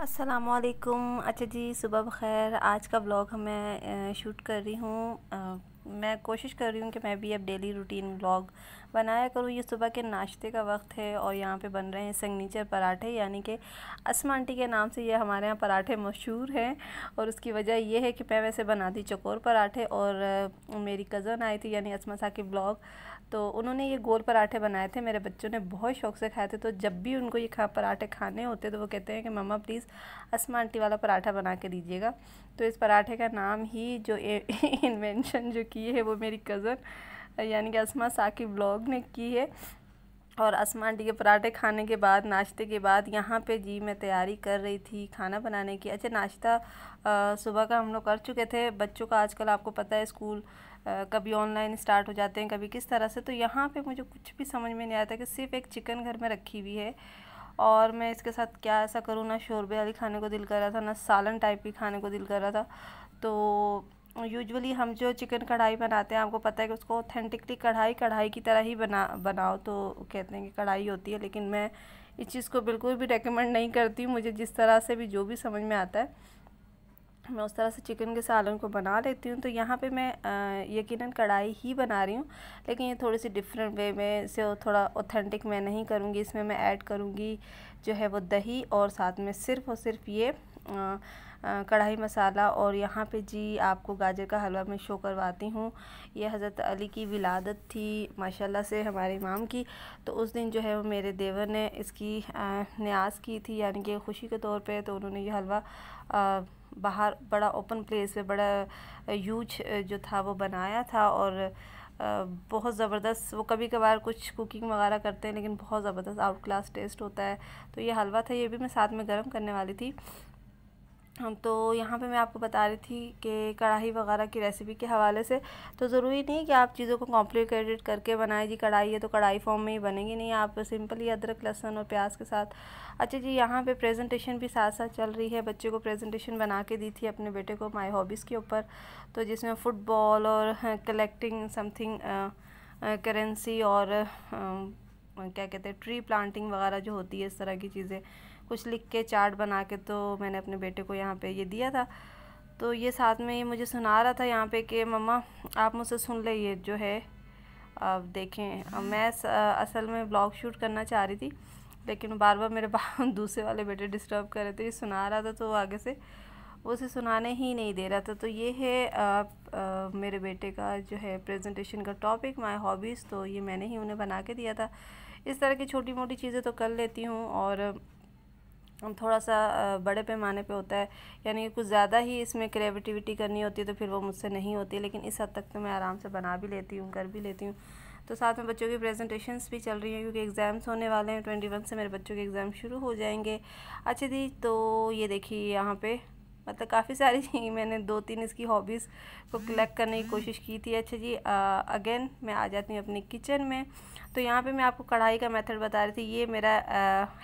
असलकुम अच्छा जी सुबह बखैर आज का ब्लॉग मैं शूट कर रही हूँ मैं कोशिश कर रही हूँ कि मैं भी अब डेली रूटीन ब्लॉग बनाया करूँ ये सुबह के नाश्ते का वक्त है और यहाँ पे बन रहे हैं सिग्नेचर पराठे यानी कि असमांटी आंटी के नाम से ये हमारे यहाँ पराठे मशहूर हैं और उसकी वजह ये है कि मैं वैसे बना दी चकोर पराठे और मेरी कज़न आई थी यानी असमा सा के ब्लॉग तो उन्होंने ये गोल पराठे बनाए थे मेरे बच्चों ने बहुत शौक से खाए थे तो जब भी उनको ये खा पराठे खाने होते तो वो कहते हैं कि मम्मा प्लीज़ असमा आंटी वाला पराठा बना के दीजिएगा तो इस पराठे का नाम ही जो इन्वेंशन जो की है वो मेरी कज़न यानी कि असमा साकिब ब्लॉग ने की है और आसमान के पराठे खाने के बाद नाश्ते के बाद यहाँ पे जी मैं तैयारी कर रही थी खाना बनाने की अच्छा नाश्ता सुबह का हम लोग कर चुके थे बच्चों का आजकल आपको पता है स्कूल कभी ऑनलाइन स्टार्ट हो जाते हैं कभी किस तरह से तो यहाँ पे मुझे कुछ भी समझ में नहीं आता कि सिर्फ एक चिकन घर में रखी हुई है और मैं इसके साथ क्या ऐसा करूँ ना शोरबे वाली खाने को दिल कर रहा था ना सालन टाइप की खाने को दिल कर रहा था तो यूजुअली हम जो चिकन कढ़ाई बनाते हैं आपको पता है कि उसको ऑथेंटिकली कढ़ाई कढ़ाई की तरह ही बना बनाओ तो कहते हैं कि कढ़ाई होती है लेकिन मैं इस चीज़ को बिल्कुल भी रेकमेंड नहीं करती मुझे जिस तरह से भी जो भी समझ में आता है मैं उस तरह से चिकन के सालन को बना लेती हूँ तो यहाँ पे मैं यकीनन कढ़ाई ही बना रही हूँ लेकिन ये थोड़ी सी डिफरेंट वे में से थोड़ा ऑथेंटिक मैं नहीं करूँगी इसमें मैं ऐड करूँगी जो है वो दही और साथ में सिर्फ़ और सिर्फ ये कढ़ाई मसाला और यहाँ पे जी आपको गाजर का हलवा मैं शो करवाती हूँ ये हज़रत अली की विलादत थी माशाल्लाह से हमारे इमाम की तो उस दिन जो है वो मेरे देवर ने इसकी न्याज की थी यानी कि खुशी के तौर पे तो उन्होंने ये हलवा बाहर बड़ा ओपन प्लेस पे बड़ा यूज जो था वो बनाया था और बहुत ज़बरदस्त वो कभी कभार कुछ कुकिंग वगैरह करते हैं लेकिन बहुत ज़बरदस्त आउट क्लास टेस्ट होता है तो ये हलवा था ये भी मैं साथ में गर्म करने वाली थी हम तो यहाँ पे मैं आपको बता रही थी कि कढ़ाई वगैरह की रेसिपी के हवाले से तो ज़रूरी नहीं कि आप चीज़ों को कॉम्प्लिकेटेड करके बनाएं जी कढ़ाई है तो कढ़ाई फॉर्म में ही बनेगी नहीं आप सिंपल ही अदरक लहसुन और प्याज के साथ अच्छा जी यहाँ पे प्रेजेंटेशन भी साथ साथ चल रही है बच्चे को प्रेजेंटेशन बना के दी थी अपने बेटे को माई हॉबीज़ के ऊपर तो जिसमें फ़ुटबॉल और कलेक्टिंग समथिंग करेंसी और क्या कहते हैं ट्री प्लांटिंग वगैरह जो होती है इस तरह की चीज़ें कुछ लिख के चार्ट बना के तो मैंने अपने बेटे को यहाँ पे ये दिया था तो ये साथ में ये मुझे सुना रहा था यहाँ पे कि मम्मा आप मुझसे सुन ले ये जो है अब देखें अब मैं असल में ब्लॉग शूट करना चाह रही थी लेकिन बार बार मेरे बाप दूसरे वाले बेटे डिस्टर्ब कर रहे थे ये सुना रहा था तो आगे से वो उसे सुनाने ही नहीं दे रहा था तो ये है आ, आ, मेरे बेटे का जो है प्रेजेंटेशन का टॉपिक माय हॉबीज़ तो ये मैंने ही उन्हें बना के दिया था इस तरह की छोटी मोटी चीज़ें तो कर लेती हूँ और थोड़ा सा बड़े पैमाने पे होता है यानी कि कुछ ज़्यादा ही इसमें क्रिएटिविटी करनी होती है तो फिर वो मुझसे नहीं होती लेकिन इस हद तक तो मैं आराम से बना भी लेती हूँ कर भी लेती हूँ तो साथ में बच्चों की प्रेजेंटेशंस भी चल रही हैं क्योंकि एग्ज़ाम्स होने वाले हैं ट्वेंटी वन से मेरे बच्चों के एग्ज़ाम शुरू हो जाएंगे अच्छा दी तो ये देखिए यहाँ पर मतलब काफ़ी सारी मैंने दो तीन इसकी हॉबीज़ को कलेक्ट करने की कोशिश की थी अच्छा जी अगेन मैं आ जाती हूँ अपने किचन में तो यहाँ पे मैं आपको कढ़ाई का मेथड बता रही थी ये मेरा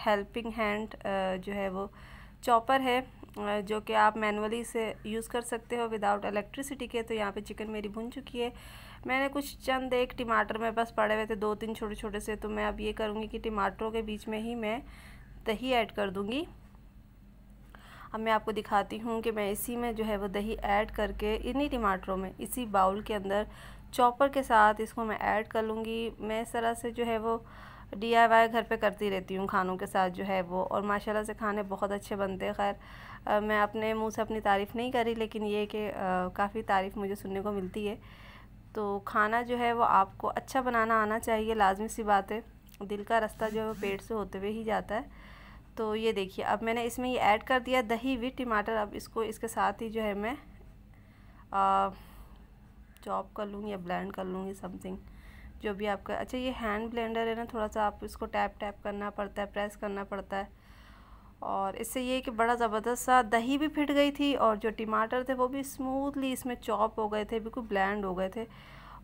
हेल्पिंग हैंड जो है वो चॉपर है जो कि आप मैनुअली इसे यूज़ कर सकते हो विदाउट इलेक्ट्रिसिटी के तो यहाँ पे चिकन मेरी भुन चुकी है मैंने कुछ चंद एक टमाटर में बस पड़े हुए थे दो तीन छोटे छोटे से तो मैं अब ये करूँगी कि टमाटरों के बीच में ही मैं दही ऐड कर दूँगी अब मैं आपको दिखाती हूँ कि मैं इसी में जो है वो दही ऐड करके इन्हीं टमाटरों में इसी बाउल के अंदर चॉपर के साथ इसको मैं ऐड कर लूँगी मैं इस तरह से जो है वो डी आई वाई घर पे करती रहती हूँ खानों के साथ जो है वो और माशाल्लाह से खाने बहुत अच्छे बनते हैं खैर मैं अपने मुंह से अपनी तारीफ़ नहीं करी लेकिन ये कि काफ़ी तारीफ़ मुझे सुनने को मिलती है तो खाना जो है वो आपको अच्छा बनाना आना चाहिए लाजमी सी बात है दिल का रास्ता जो है वो पेट से होते हुए ही जाता है तो ये देखिए अब मैंने इसमें ये ऐड कर दिया दही विथ टमाटर अब इसको इसके साथ ही जो है मैं चॉप कर लूँगी या ब्लेंड कर लूँगी समथिंग जो भी आपका अच्छा ये हैंड ब्लेंडर है ना थोड़ा सा आप इसको टैप टैप करना पड़ता है प्रेस करना पड़ता है और इससे ये कि बड़ा ज़बरदस्त सा दही भी फिट गई थी और जो टमाटर थे वो भी स्मूथली इसमें चॉप हो गए थे बिल्कुल ब्लैंड हो गए थे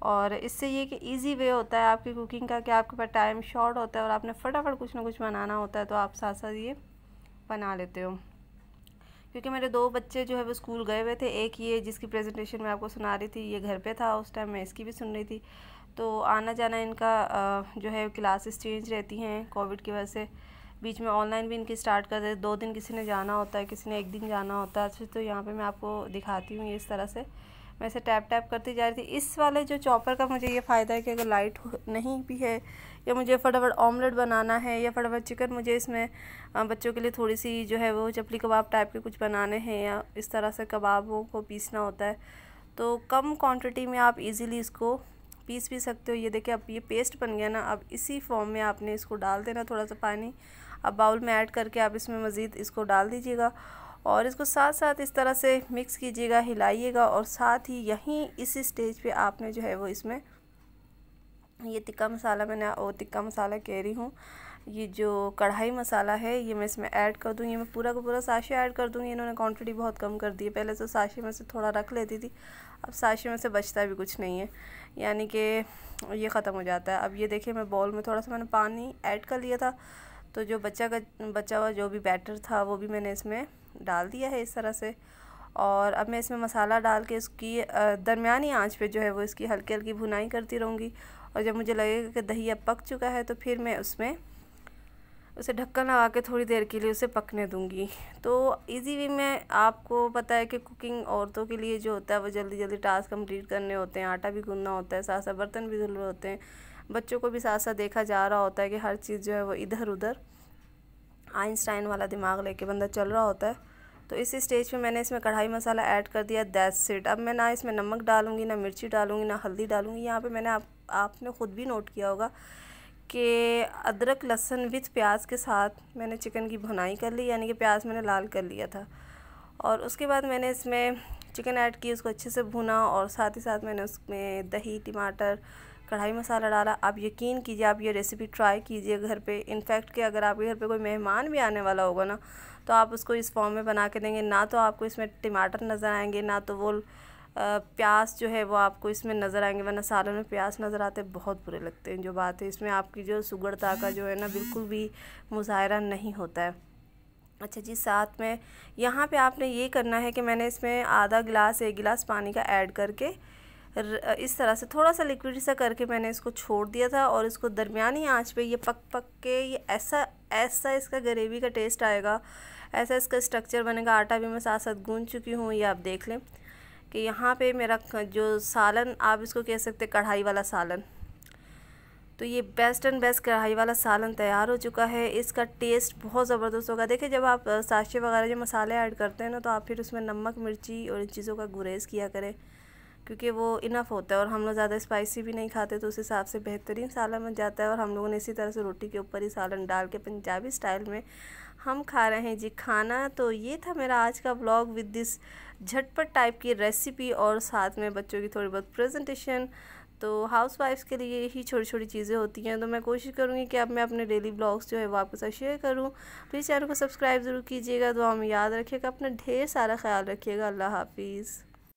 और इससे ये कि इजी वे होता है आपकी कुकिंग का कि आपके पास टाइम शॉर्ट होता है और आपने फटाफट कुछ ना कुछ बनाना होता है तो आप साथ साथ ये बना लेते हो क्योंकि मेरे दो बच्चे जो है वो स्कूल गए हुए थे एक ये जिसकी प्रेजेंटेशन मैं आपको सुना रही थी ये घर पे था उस टाइम मैं इसकी भी सुन रही थी तो आना जाना इनका जो है क्लासेस चेंज रहती हैं कोविड की वजह से बीच में ऑनलाइन भी इनकी स्टार्ट कर दे दो दिन किसी ने जाना होता है किसी ने एक दिन जाना होता है अच्छा तो यहाँ पर मैं आपको दिखाती हूँ इस तरह से वैसे टैप टैप करती जा रही थी इस वाले जो चॉपर का मुझे ये फ़ायदा है कि अगर लाइट नहीं भी है या मुझे फटाफट ऑमलेट बनाना है या फटाफट चिकन मुझे इसमें बच्चों के लिए थोड़ी सी जो है वो चपली कबाब टाइप के कुछ बनाने हैं या इस तरह से कबाबों को पीसना होता है तो कम क्वान्टिटी में आप ईज़िली इसको पीस भी सकते हो ये देखिए अब ये पेस्ट बन गया ना अब इसी फॉर्म में आपने इसको डाल देना थोड़ा सा पानी अब बाउल में ऐड करके आप इसमें मज़ीद इसको डाल दीजिएगा और इसको साथ साथ इस तरह से मिक्स कीजिएगा हिलाइएगा और साथ ही यहीं इस स्टेज पे आपने जो है वो इसमें ये टिक्का मसाला मैंने और टिक्का मसाला कह रही हूँ ये जो कढ़ाई मसाला है ये मैं इसमें ऐड कर दूँगी मैं पूरा का पूरा साशे ऐड कर दूँगी इन्होंने क्वांटिटी बहुत कम कर दी है पहले तो साशे में से थोड़ा रख लेती थी अब साशे में से बचता भी कुछ नहीं है यानी कि ये ख़त्म हो जाता है अब ये देखिए मैं बॉल में थोड़ा सा मैंने पानी ऐड कर लिया था तो जो बच्चा का बचा हुआ जो भी बैटर था वो भी मैंने इसमें डाल दिया है इस तरह से और अब मैं इसमें मसाला डाल के इसकी दरमियानी आंच पे जो है वो इसकी हल्की हल्की भुनाई करती रहूँगी और जब मुझे लगेगा कि दही अब पक चुका है तो फिर मैं उसमें उसे ढक्कन लगा के थोड़ी देर के लिए उसे पकने दूँगी तो इजी वे में आपको पता है कि कुकिंग औरतों के लिए जो होता है वो जल्दी जल्दी टास्क कंप्लीट करने होते हैं आटा भी गूंदना होता है साथ साथ बर्तन भी धुल रहे होते हैं बच्चों को भी साथ साथ देखा जा रहा होता है कि हर चीज़ जो है वो इधर उधर आइंस्टाइन वाला दिमाग लेके बंदा चल रहा होता है तो इस स्टेज पे मैंने इसमें कढ़ाई मसाला ऐड कर दिया दैट्स इट अब मैं ना इसमें नमक डालूंगी ना मिर्ची डालूंगी ना हल्दी डालूंगी यहाँ पे मैंने आप आपने ख़ुद भी नोट किया होगा कि अदरक लहसन विथ प्याज के साथ मैंने चिकन की भुनाई कर ली यानी कि प्याज मैंने लाल कर लिया था और उसके बाद मैंने इसमें चिकन ऐड की उसको अच्छे से भुना और साथ ही साथ मैंने उसमें दही टमाटर कढ़ाई मसाला डाला आप यकीन कीजिए आप ये रेसिपी ट्राई कीजिए घर पे इनफैक्ट कि अगर आपके घर पे कोई मेहमान भी आने वाला होगा ना तो आप उसको इस फॉर्म में बना के देंगे ना तो आपको इसमें टमाटर नज़र आएंगे ना तो वो प्याज जो है वो आपको इसमें नज़र आएंगे वरना सालों में प्याज नज़र आते बहुत बुरे लगते हैं जो बात है इसमें आपकी जो सुगड़ता का जो है ना बिल्कुल भी मुजाहरा नहीं होता है अच्छा जी साथ में यहाँ पे आपने ये करना है कि मैंने इसमें आधा गिलास एक गिलास पानी का ऐड करके इस तरह से थोड़ा सा लिक्विड सा करके मैंने इसको छोड़ दिया था और इसको दरमियानी आंच पे ये पक पक के ये ऐसा ऐसा इसका ग्रेवी का टेस्ट आएगा ऐसा इसका स्ट्रक्चर बनेगा आटा भी मैं साथ साथ गूंद चुकी हूँ ये आप देख लें कि यहाँ पे मेरा जो सालन आप इसको कह सकते कढ़ाई वाला सालन तो ये बेस्ट एंड बेस्ट कढ़ाई वाला सालन तैयार हो चुका है इसका टेस्ट बहुत ज़बरदस्त होगा देखिए जब आप साशे वगैरह जो मसाले ऐड करते हैं ना तो आप फिर उसमें नमक मिर्ची और इन चीज़ों का गुरेज किया करें क्योंकि वो इनफ होता है और हम लोग ज़्यादा स्पाइसी भी नहीं खाते तो उस हिसाब से बेहतरीन सालन बन जाता है और हम लोगों ने इसी तरह से रोटी के ऊपर ही सालन डाल के पंजाबी स्टाइल में हम खा रहे हैं जी खाना तो ये था मेरा आज का ब्लॉग विद दिस झटपट टाइप की रेसिपी और साथ में बच्चों की थोड़ी बहुत प्रेजेंटेशन तो हाउस वाइफ्स के लिए ही छोटी छोटी चीज़ें होती हैं तो मैं कोशिश करूँगी कि अब मैं अपने डेली ब्लॉग्स जो है वो आपके साथ शेयर करूँ प्लीज़ चैनल को सब्सक्राइब ज़रूर कीजिएगा दुआ में याद रखिएगा अपना ढेर सारा ख्याल रखिएगा अल्लाह हाफिज़